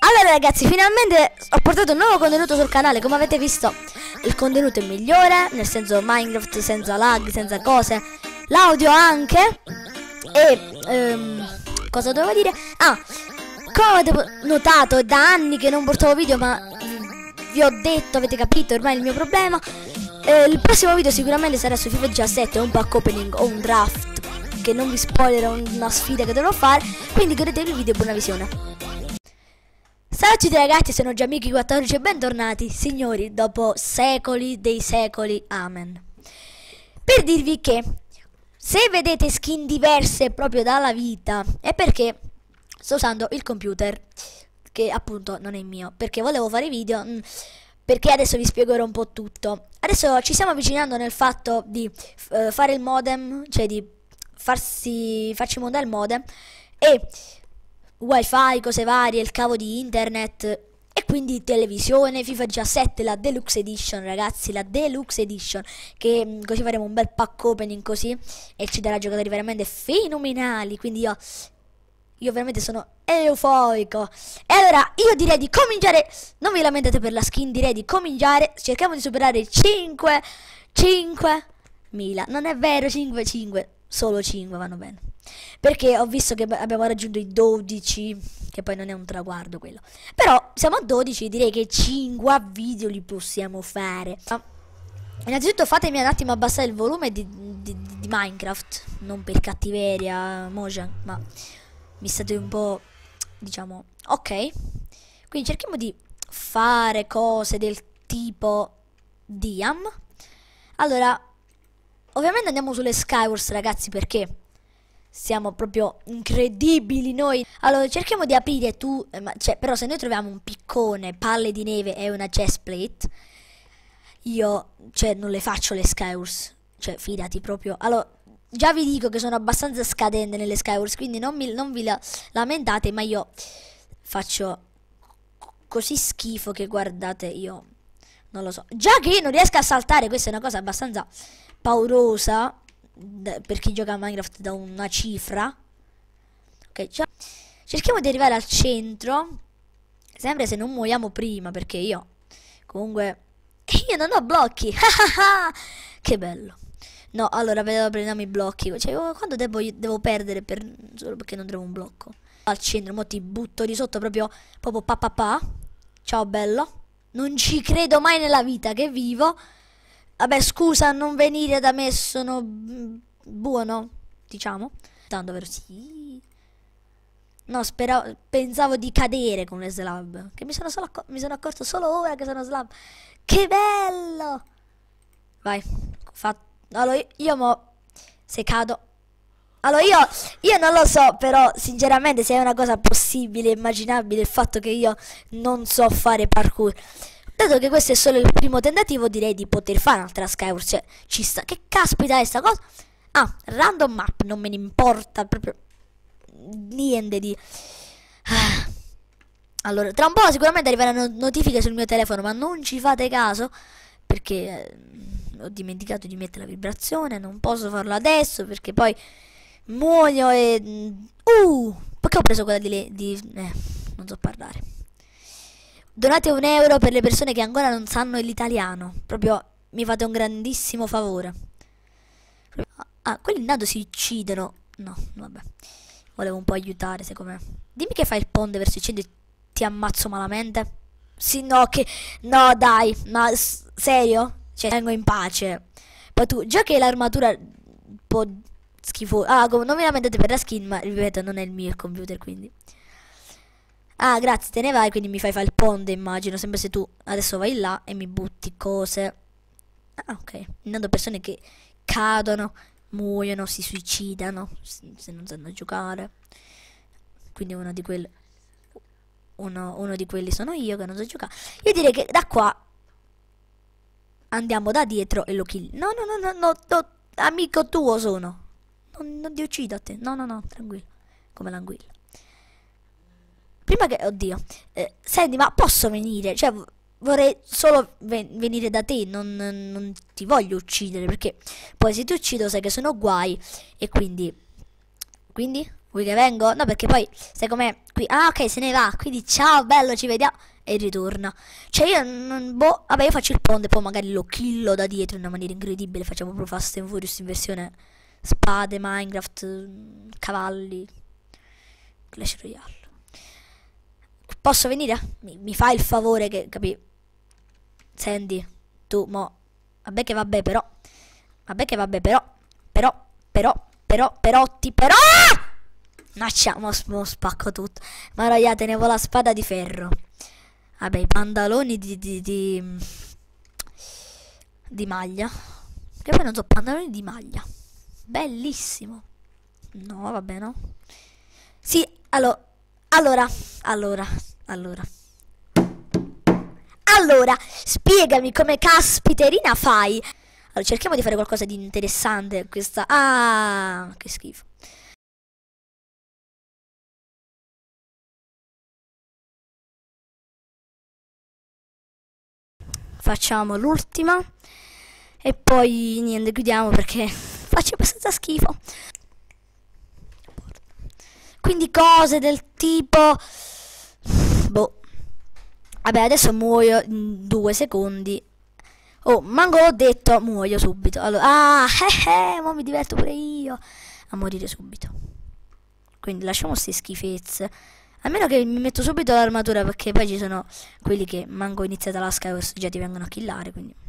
Allora ragazzi, finalmente ho portato un nuovo contenuto sul canale, come avete visto il contenuto è migliore, nel senso Minecraft senza lag, senza cose, l'audio anche e ehm, cosa dovevo dire? Ah, come avete notato è da anni che non portavo video ma mm, vi ho detto, avete capito, ormai è il mio problema. Eh, il prossimo video sicuramente sarà su FIFA 17, un pack opening o un draft che non vi spoilerò una sfida che dovrò fare, quindi godetevi il video e buona visione. Ciao a tutti ragazzi, sono Giamichi 14 e bentornati, signori, dopo secoli dei secoli, amen. Per dirvi che se vedete skin diverse proprio dalla vita è perché sto usando il computer, che appunto non è mio, perché volevo fare video, mh, mm, perché adesso vi spiegherò un po' tutto. Adesso ci stiamo avvicinando nel fatto di uh, fare il modem, cioè di farsi, farci montare il modem e wifi, cose varie, il cavo di internet e quindi televisione, FIFA 17, la Deluxe Edition ragazzi, la Deluxe Edition che mm, così faremo un bel pack opening così e ci darà giocatori veramente fenomenali, quindi io io veramente sono eufoico E allora io direi di cominciare. Non vi lamentate per la skin, direi di cominciare. Cerchiamo di superare 5. 5.000. Non è vero, 5, 5. Solo 5 vanno bene. Perché ho visto che abbiamo raggiunto i 12, che poi non è un traguardo quello. Però siamo a 12, direi che 5 video li possiamo fare. Innanzitutto fatemi un attimo abbassare il volume di, di, di Minecraft, non per cattiveria, motion, ma mi state un po', diciamo, ok. Quindi cerchiamo di fare cose del tipo Diam. Allora, ovviamente andiamo sulle Skywars, ragazzi, perché siamo proprio incredibili noi. Allora, cerchiamo di aprire tu, eh, ma, cioè, però se noi troviamo un piccone, palle di neve e una chest plate, io, cioè, non le faccio le Skywars, cioè, fidati proprio. Allora, già vi dico che sono abbastanza scadente nelle Skywars, quindi non, mi, non vi la, lamentate, ma io faccio così schifo che guardate, io non lo so. Già che io non riesco a saltare, questa è una cosa abbastanza paurosa per chi gioca a Minecraft da una cifra. Ok, cioè, cerchiamo di arrivare al centro, sempre se non muoviamo prima, perché io comunque... Io non ho blocchi! che bello! No, allora prendiamo i blocchi. Cioè, oh, quando devo, devo perdere per, solo perché non trovo un blocco? Al centro, mo ti butto di sotto proprio, proprio papà. Pa, pa. Ciao bello. Non ci credo mai nella vita che vivo. Vabbè, scusa, non venire da me, sono buono, diciamo. Tanto vero, sì. No, speravo, pensavo di cadere con le slab. Che mi sono, solo, mi sono accorto solo ora che sono slab. Che bello! Vai, fatto. Allora, io, io mo, se cado... Allora, io, io non lo so, però, sinceramente, se è una cosa possibile, immaginabile, il fatto che io non so fare parkour. Dato che questo è solo il primo tentativo, direi di poter fare un'altra Skyward. Cioè, ci sta. Che caspita è sta cosa? Ah, random map, non me ne importa proprio niente di... Ah. Allora, tra un po' sicuramente arriveranno notifiche sul mio telefono, ma non ci fate caso, perché eh, ho dimenticato di mettere la vibrazione, non posso farlo adesso, perché poi muoio e... Mm, uh! Perché ho preso quella di... Le, di eh, non so parlare. Donate un euro per le persone che ancora non sanno l'italiano. Proprio mi fate un grandissimo favore. Ah, quelli in nato si uccidono. No, vabbè. Volevo un po' aiutare, secondo me. Dimmi che fai il ponte verso il centro e ti ammazzo malamente. Sì, no, che... No, dai, ma serio? Cioè, tengo in pace. Poi tu, già che l'armatura un po' schifosa... Ah, non mi lamentate per la skin, ma ripeto, non è il mio computer, quindi... Ah, grazie, te ne vai, quindi mi fai fare il ponte, immagino. Sempre se tu adesso vai là e mi butti cose. Ah, ok. Intanto persone che cadono, muoiono, si suicidano, se non sanno giocare. Quindi uno di quelli... Uno, uno di quelli sono io che non so giocare. Io direi che da qua... Andiamo da dietro e lo kill. No, no, no, no, no, no amico tuo sono. Non, non ti uccido a te. No, no, no, tranquillo. Come l'anguilla prima che... Oddio. Eh, senti, ma posso venire? Cioè, vorrei solo ven venire da te, non, non, ti voglio uccidere, perché poi se ti uccido sai che sono guai e quindi... Quindi? Vuoi che vengo? No, perché poi sai com'è qui... Ah, ok, se ne va, quindi ciao, bello, ci vediamo e ritorna. Cioè io non... Boh, vabbè, io faccio il ponte. poi magari lo killo da dietro in una maniera incredibile, facciamo proprio Fast and Furious in versione spade, Minecraft, cavalli, Clash Royale. Posso venire? Mi, mi fai il favore che, capi? Sandy, tu, mo... Vabbè che vabbè, però... Vabbè che vabbè, però... Però, però, però, però, ti, però... Naccia, mo, mo spacco tutto. Ma raga, tenevo la spada di ferro. Vabbè, i pantaloni di... di, di, di maglia. Che poi non so, pantaloni di maglia. Bellissimo. No, vabbè, no. Sì, allora... Allora, allora, allora. Allora, spiegami come caspiterina fai. Allora, cerchiamo di fare qualcosa di interessante. Questa... Ah, che schifo. Facciamo l'ultima. E poi niente, chiudiamo perché faccio abbastanza schifo. Quindi cose del tipo... Boh. Vabbè, adesso muoio in due secondi. Oh, manco ho detto, muoio subito. Allora, ah, eh, eh, ma mi diverto pure io a morire subito. Quindi lasciamo queste schifezze. A meno che mi metto subito l'armatura perché poi ci sono quelli che manco iniziata la sky già ti vengono a killare, quindi...